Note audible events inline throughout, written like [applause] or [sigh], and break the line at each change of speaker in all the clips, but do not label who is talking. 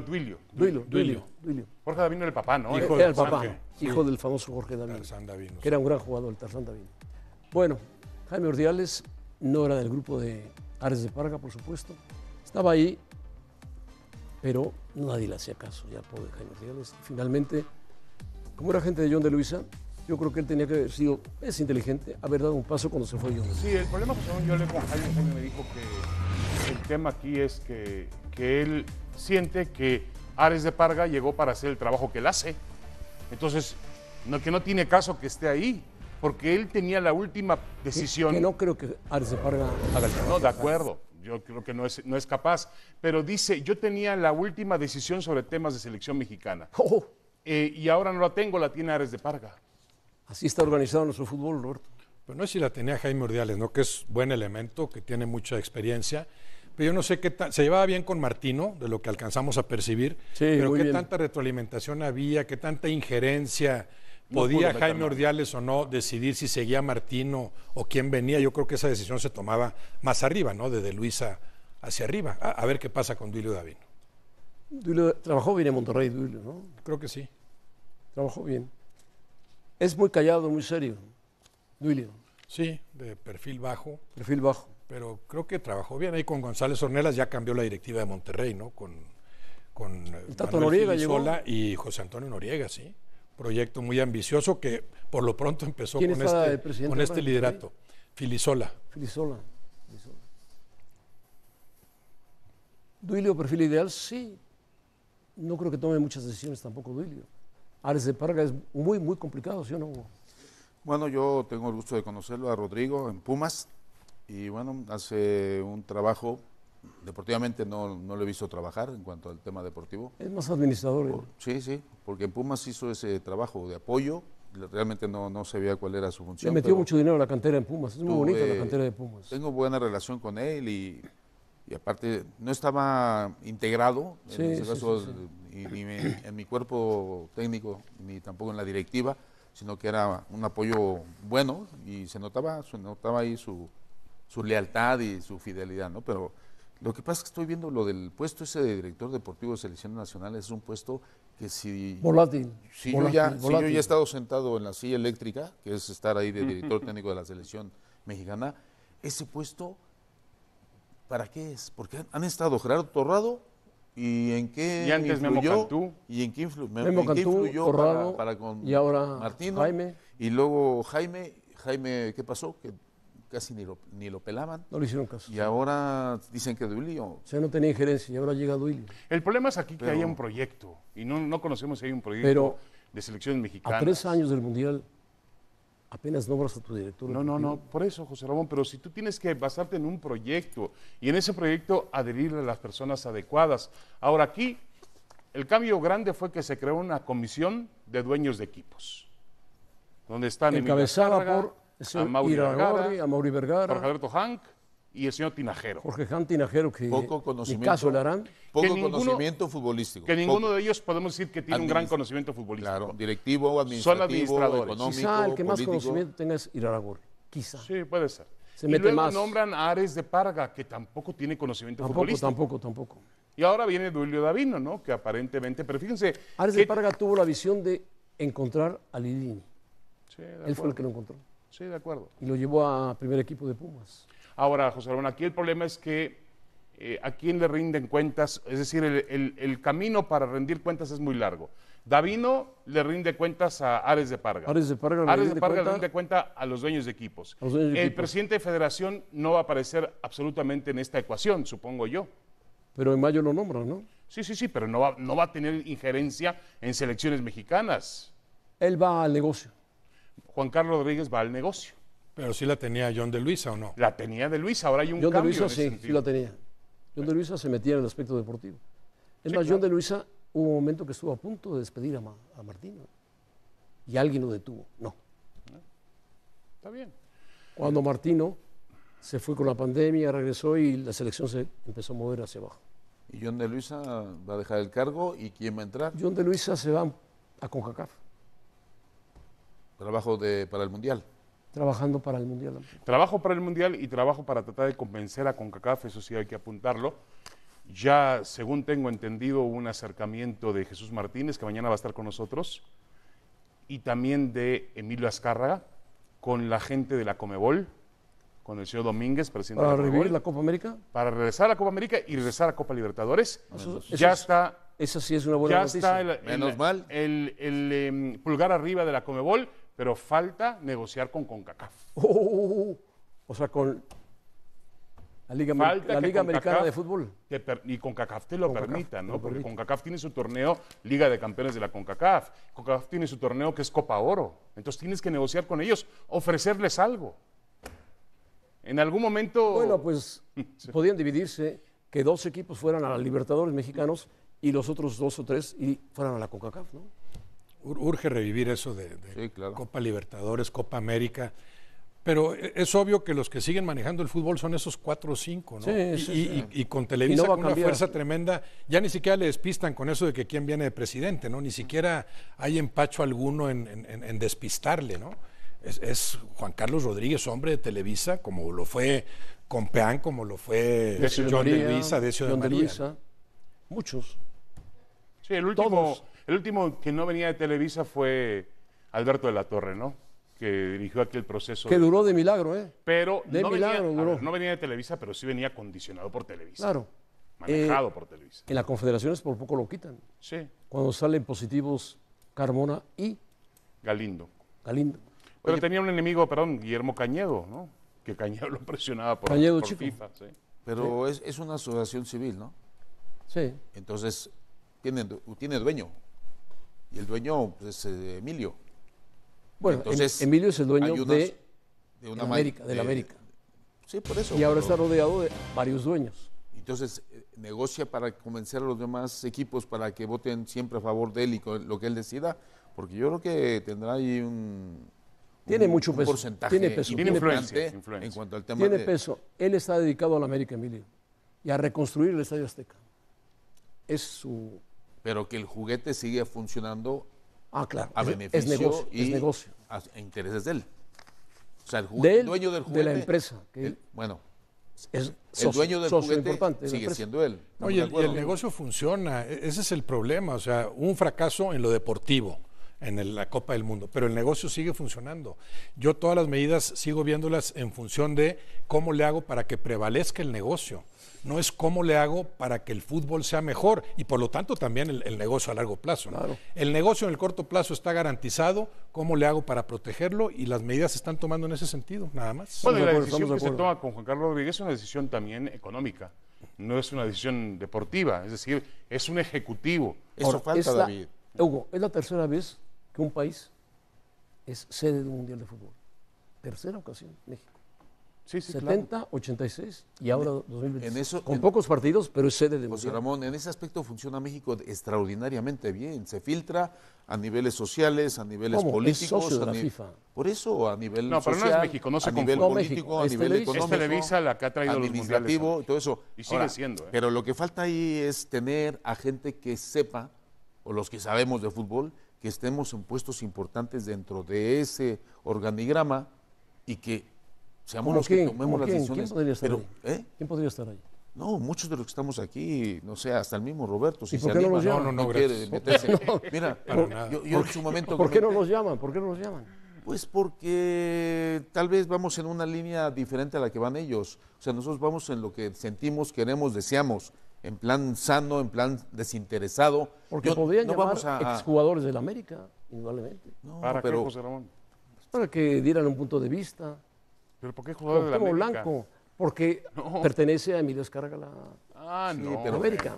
Duilio. Duilio, Duilio. Duilio. Jorge Davino era el papá, ¿no? Hijo era el papá, hijo del
famoso Jorge Davino. Tarzán Davino. Que era un gran jugador, el Tarzán Davino. Bueno, Jaime Ordiales no era del grupo de Ares de Parga, por supuesto. Estaba ahí, pero nadie le hacía caso, ya pobre Jaime Ordiales. Finalmente, como era gente de John de Luisa, yo creo que él tenía que haber sido, es inteligente, haber dado un paso cuando se fue yo.
Sí, el problema que pues, le yo le con Jaime, me dijo que el tema aquí es que, él siente que Ares de Parga llegó para hacer el trabajo que él hace. Entonces, no, que no tiene caso que esté ahí, porque él tenía la última decisión. Que, no
creo que Ares de Parga
haga el trabajo. No, de acuerdo. Yo creo que no es, no es capaz. Pero dice, yo tenía la última decisión sobre temas de selección mexicana. [laughs] Oh. Eh, y ahora no la tengo, la tiene Ares de Parga.
Así está organizado nuestro fútbol, Roberto. Pero pues no es si la tenía Jaime Ordiales, ¿no? Que es buen elemento, que tiene mucha experiencia. Pero yo no sé qué Se llevaba bien con Martino, de lo que alcanzamos a percibir. pero qué tanta retroalimentación había, qué tanta injerencia. ¿Podía Jaime Ordiales o no decidir si seguía Martino o quién venía? Yo creo que esa decisión se tomaba más arriba, ¿no? Desde Luisa hacia arriba. A, ver qué pasa con Duilio Davino.
Duilio, trabajó bien en Monterrey, Duilio, ¿no? Creo que sí. Trabajó bien. Es muy callado, muy serio, Duilio. Sí, de perfil bajo. Perfil bajo.
Pero creo que trabajó bien ahí con González Ornelas, ya cambió la directiva de Monterrey, ¿no? Con, con
eh,
y José Antonio Noriega, sí. Proyecto muy ambicioso que por lo pronto empezó este, con este, con este liderato. Filisola.
Filisola. Duilio, perfil ideal, sí. No creo que tome muchas decisiones tampoco Duilio. Ares de Parga es muy, muy complicado, ¿sí o no?
Bueno, yo tengo el gusto de conocerlo a Rodrigo en Pumas y bueno, hace un trabajo, deportivamente no, no lo he visto trabajar en cuanto al tema deportivo. Es más administrador. ¿eh? sí, sí, porque en Pumas hizo ese trabajo de apoyo, realmente no, no sabía cuál era su función. Le metió mucho dinero a la cantera en Pumas, es muy bonita la cantera de Pumas. Tengo buena relación con él y, aparte no estaba integrado, sí, en ese caso ni en mi cuerpo técnico, ni tampoco en la directiva, sino que era un apoyo bueno y se notaba, se notaba ahí su, su lealtad y su fidelidad, ¿no? Pero lo que pasa es que estoy viendo lo del puesto ese de director deportivo de selección nacional, es un puesto que si... Si, yo, ya, he estado sentado en la silla eléctrica, que es estar ahí de director técnico de la selección mexicana, ese puesto, ¿para qué es? Porque han estado Gerardo Torrado ¿Y en qué y antes ¿Y en qué, influ Memo Corrado, y ahora Martino? Y luego Jaime, Jaime, ¿qué pasó? Que casi ni lo, pelaban. No le hicieron caso. Y ahora dicen que Duilio. O
sea, no tenía injerencia y ahora llega Duilio. El problema es aquí que hay un
proyecto y no, conocemos si hay un proyecto de selecciones mexicanas. A tres
años del Mundial
apenas nombras a tu director. No, no, no, por eso, José Ramón, pero si tú tienes que basarte en un proyecto y en ese proyecto adherirle a las personas adecuadas. Ahora aquí, el cambio grande fue que se creó una comisión de dueños de equipos, donde están encabezada por a Mauri Vergara, a Mauri Vergara, Jorge Alberto Hank, y el señor Tinajero. Jorge
Jan Tinajero, que poco conocimiento, caso poco conocimiento
futbolístico. Que ninguno de ellos podemos decir que tiene un gran conocimiento futbolístico. Claro, directivo, administrativo, Son económico, Quizá el que más conocimiento
tenga es Iraragor, quizá. Sí, puede ser. Se y luego nombran
a Ares de Parga, que tampoco tiene conocimiento tampoco, futbolístico. Tampoco, tampoco, Y ahora viene Julio Davino, ¿no? Que aparentemente, pero fíjense... Ares de Parga tuvo la visión de encontrar a Lidini.
Sí, Él fue el que lo encontró. Sí, de acuerdo. Y lo llevó a primer equipo de Pumas.
Ahora, José Ramón, aquí el problema es que eh, a quién le rinden cuentas, es decir, el, camino para rendir cuentas es muy largo. Davino le rinde cuentas a Ares de Parga. Ares de Parga, le rinde cuenta a los dueños de equipos. el presidente de federación no va a aparecer absolutamente en esta ecuación, supongo yo. Pero en mayo lo nombran, ¿no? Sí, sí, sí, pero no no va a tener injerencia en selecciones mexicanas. Él
va al negocio.
Juan Carlos Rodríguez va al negocio. Pero sí la tenía John de Luisa o no. La tenía de Luisa, ahora hay un John de Luisa sí, sí la
tenía. John de Luisa se metía en el aspecto deportivo. Es más, John de Luisa hubo un momento que estuvo a punto de despedir a, Martino y alguien lo detuvo. No.
Está bien. Cuando
Martino se fue con la pandemia, regresó y la selección se empezó a mover hacia abajo.
¿Y John de Luisa va a dejar el cargo? ¿Y quién va a entrar? John de Luisa
se va a CONCACAF.
Trabajo de, para el Mundial
trabajando para el Mundial.
Trabajo para el Mundial y trabajo para tratar de
convencer a CONCACAF, eso sí hay que apuntarlo. Ya, según tengo entendido, un acercamiento de Jesús Martínez, que mañana va a estar con nosotros, y también de Emilio Azcárraga, con la gente de la Comebol, con el señor Domínguez, presidente de la la Copa América? Para regresar a la Copa América y regresar a Copa Libertadores. Ah, ya está... Eso sí
es una buena ya está Menos
mal. el, el em, pulgar arriba de la Comebol pero falta negociar con CONCACAF.
Uh, o sea, con
la Liga, la Liga Americana de Fútbol. y CONCACAF te lo permita, ¿no? Porque CONCACAF tiene su torneo Liga de Campeones de la CONCACAF, CONCACAF tiene su torneo que es Copa Oro. Entonces tienes que negociar con ellos, ofrecerles algo. En algún momento... Bueno,
pues [laughs] podían dividirse que dos equipos fueran a la Libertadores mexicanos y los otros dos o tres y fueran a la CONCACAF, ¿no? urge revivir eso de,
Copa
Libertadores, Copa América. Pero e, es obvio que los que siguen manejando el fútbol son esos cuatro o cinco, ¿no? y, con Televisa con una fuerza tremenda, ya ni siquiera le despistan con eso de que quién viene de presidente, ¿no? Ni siquiera hay empacho alguno en, despistarle, ¿no? Es, Juan Carlos Rodríguez, hombre de Televisa, como lo fue Compeán, como lo fue John de Luisa, Decio de, Luisa.
Muchos.
Sí, el último. El último que no venía de Televisa fue Alberto de la Torre, ¿no? Que dirigió aquel proceso. Que duró de milagro, ¿eh? Pero de no, milagro, venía, duró. no venía de Televisa, pero sí venía condicionado por Televisa. Claro. Manejado eh, por Televisa.
En las confederaciones por poco lo quitan. Sí. Cuando salen positivos Carmona y.
Galindo. Galindo. Pero tenía un enemigo, perdón, Guillermo Cañedo, ¿no? Que Cañedo lo presionaba por, Cañedo, por FIFA, sí.
Pero Es, una asociación civil, ¿no? Sí. Entonces, tiene, tiene dueño y el dueño pues, es eh, Emilio. Bueno, em-, Entonces, Emilio es el dueño de, América, la América. Sí, por eso. Y ahora está rodeado de varios dueños. Entonces, eh, negocia para convencer a los demás equipos para que voten siempre a favor de él y con lo que él decida, porque yo creo que tendrá ahí un, tiene mucho peso, porcentaje tiene peso, tiene influencia, en cuanto al tema tiene peso.
Él está dedicado a la América, Emilio, y a reconstruir el Estadio Azteca. Es su
pero que el juguete sigue funcionando ah, a beneficio es negocio. a intereses de él. O sea, el, dueño del juguete. De la empresa. bueno, el dueño del juguete sigue siendo él. Oye, el
negocio funciona, e-, ese es el problema. O sea, un fracaso en lo deportivo en la Copa del Mundo, pero el negocio sigue funcionando. Yo todas las medidas sigo viéndolas en función de cómo le hago para que prevalezca el negocio, no es cómo le hago para que el fútbol sea mejor y por lo tanto también el, negocio a largo plazo. El negocio en el corto plazo está garantizado, cómo le hago para protegerlo y las medidas se están tomando en ese sentido, nada más. Bueno, y la decisión que se toma
con Juan Carlos Rodríguez es una decisión también económica no es una decisión deportiva, es decir, es un ejecutivo. Eso falta, David.
Hugo, es la tercera vez que un país es sede de un Mundial de Fútbol. Tercera ocasión, México. Sí, sí, 70, 86
y ahora 2026. Con pocos partidos, pero es sede de José mundial. Ramón, en ese aspecto funciona México extraordinariamente bien. Se filtra a niveles sociales, a niveles políticos. la FIFA. Por eso, a nivel No, pero no es México, no se A nivel político, a nivel económico. Es Televisa la que ha traído los y todo eso. Y sigue siendo. ¿eh? Pero lo que falta ahí es tener a gente que sepa, o los que sabemos de fútbol, que estemos en puestos importantes dentro de ese organigrama y que seamos los que tomemos las decisiones. ¿eh? ¿Quién podría, estar ahí? No, muchos de los que estamos aquí, no sé, hasta el mismo Roberto, si se no, no, no, no, no, ¿Por no los
llaman? ¿Por qué no los llaman?
Pues porque tal vez vamos en una línea diferente a la que van ellos. O sea, nosotros vamos en lo que sentimos, queremos, deseamos en plan sano, en plan desinteresado. Porque podrían podían llamar a, exjugadores del América, indudablemente. No, ¿Para qué, José
Ramón?
para que dieran un punto de vista.
¿Pero por qué jugadores del América? Blanco,
porque [laughs] pertenece a Emilio la...
Ah,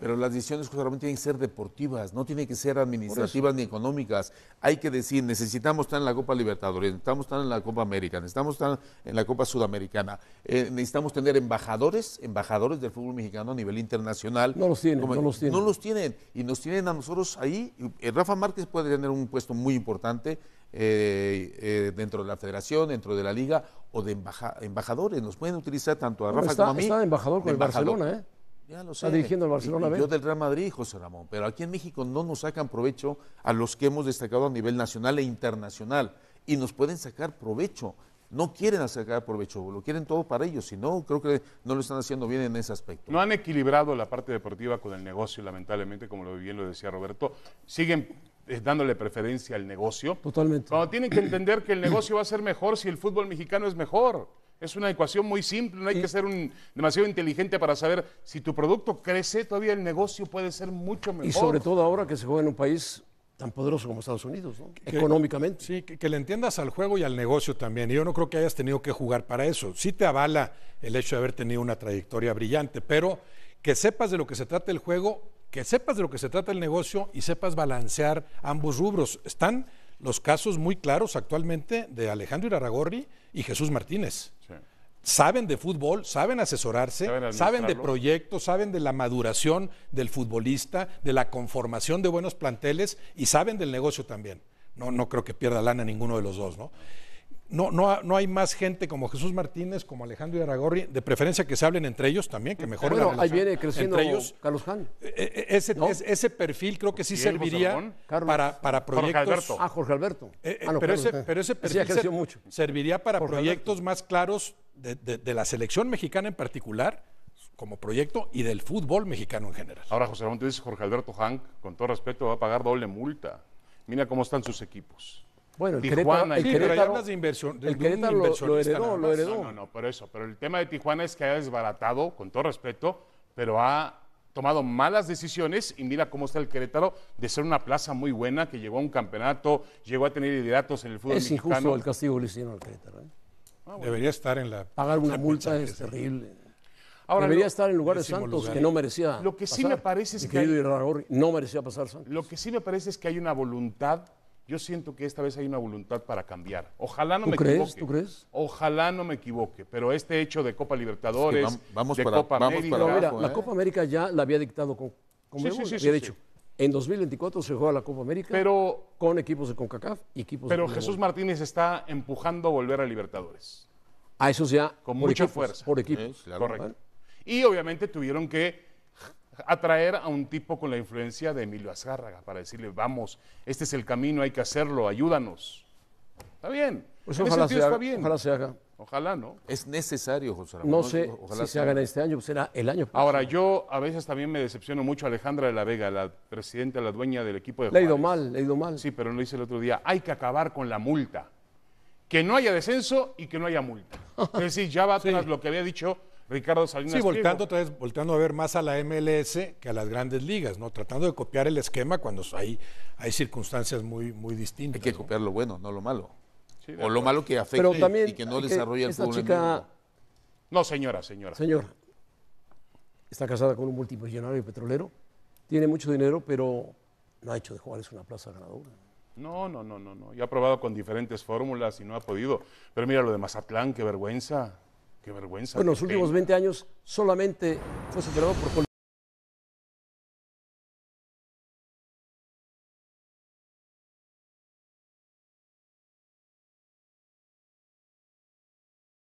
Pero, las decisiones justamente tienen que ser deportivas, no tienen que ser administrativas ni económicas. Hay que decir, necesitamos estar en la Copa Libertadores, necesitamos estar en la Copa América, necesitamos estar en la Copa Sudamericana, eh, necesitamos tener embajadores, embajadores del fútbol mexicano a nivel internacional. No los tienen, no los tienen. No los tienen, y nos tienen a nosotros ahí. Eh, Rafa Márquez puede tener un puesto muy importante, eh, dentro de la federación, dentro de la liga o de embajadores. Nos pueden utilizar tanto a Rafa como a mí. Está embajador con el Barcelona, ¿eh? Ya lo sé. Está dirigiendo Barcelona Yo del Real Madrid, José Ramón. Pero aquí en México no nos sacan provecho a los que hemos destacado a nivel nacional e internacional. Y nos pueden sacar provecho. No quieren sacar provecho, lo quieren todo para ellos. Si no, creo que no lo están haciendo bien en ese aspecto. No han equilibrado la parte deportiva con el negocio, lamentablemente, como lo bien lo decía
Roberto. Siguen eh, dándole preferencia al negocio. Totalmente. Cuando tienen que entender que el negocio va a ser mejor si el fútbol mexicano es mejor. Es una ecuación muy simple, no hay que ser un, demasiado inteligente para saber si tu producto crece, todavía el negocio puede ser mucho mejor. Y sobre todo
ahora que se juega en un país tan poderoso como Estados Unidos, económicamente. Sí, que, le entiendas al juego
y al negocio también. Y yo no creo que hayas tenido que jugar para eso. Sí te avala el hecho de haber tenido una trayectoria brillante, pero que sepas de lo que se trata el juego, que sepas de lo que se trata el negocio y sepas balancear ambos rubros. Están los casos muy claros actualmente de Alejandro Iraragorri y Jesús Martínez saben de fútbol, saben asesorarse, saben, de proyectos, saben de la maduración del futbolista, de la conformación de buenos planteles y saben del negocio también. No, no creo que pierda lana ninguno de los dos, ¿no? no, no, hay más gente como Jesús Martínez, como Alejandro Aragorri, de preferencia que se hablen entre ellos también, que mejor bueno, ahí viene creciendo entre ellos. Carlos Han. Eh, eh, eh, ese, ese, perfil creo que sí serviría para, proyectos. Ah, Jorge Alberto. Ah, pero, ese, perfil serviría para proyectos más claros de, la selección mexicana en particular
como proyecto y del fútbol mexicano en general. Ahora, José Ramón, te dice Jorge Alberto Hank, con todo respeto, va a pagar doble multa. Mira cómo están sus equipos. Bueno, el Querétaro, el Querétaro, lo, heredó, No, no, no, por eso. Pero el tema de Tijuana es que ha desbaratado, con todo respeto, pero ha tomado malas decisiones y mira cómo está el Querétaro de ser una plaza muy buena que llegó a un campeonato, llegó a tener lideratos en el fútbol es mexicano. injusto el
castigo que le hicieron al Querétaro. ¿eh?
Ah, Debería
estar en la... Pagar una
multa es terrible.
Debería estar en lugar de Santos, que no merecía Lo que sí me parece es que... no merecía pasar Santos. Lo que sí me parece es que hay una voluntad yo siento que esta vez hay una voluntad para cambiar. Ojalá no me equivoque. ¿Tú crees? Ojalá no me equivoque. Pero este hecho de Copa Libertadores, de para, Copa América. Para mira, La ¿eh? Copa
América ya la había dictado con, dicho. En 2024 se juega la Copa América pero, con equipos de CONCACAF y equipos pero Pero Jesús
Martínez está empujando a volver a Libertadores.
A eso ya. Con mucha fuerza. Por equipos. Correcto.
Y obviamente tuvieron que atraer a un tipo con la influencia de Emilio Azgárraga para decirle, vamos, este es el camino, hay que hacerlo, ayúdanos. Está bien.
Pues ojalá, se haga, ojalá se haga.
Ojalá, ¿no? Es necesario, José Ramón. No sé si se, haga este
año, pues será el año. Ahora,
yo a veces también me decepciono mucho a Alejandra de la Vega, la presidenta, la dueña del equipo de Le ha ido mal, le ha ido mal. Sí, pero lo hice el otro día. Hay que acabar con la multa. Que no haya descenso y que no haya multa. [laughs] Es decir, ya va tras lo que había dicho Ricardo Salinas. Sí, volteando, otra
vez, volteando a ver más a la MLS que a las grandes ligas, ¿no? Tratando de copiar el esquema cuando hay, hay circunstancias muy, muy distintas. Hay que copiar lo bueno, no lo malo.
o lo
malo que afecta y que no desarrolla el fútbol. Chica...
No, señora, señora.
Señora, está casada con un multimillonario petrolero, tiene mucho dinero, pero no ha hecho de es una plaza ganadora.
No, no, no, no, no. Y ha probado con diferentes fórmulas y no ha podido. Pero mira lo de Mazatlán, qué vergüenza. Qué vergüenza. Bueno, los últimos 20
años
solamente fue superado por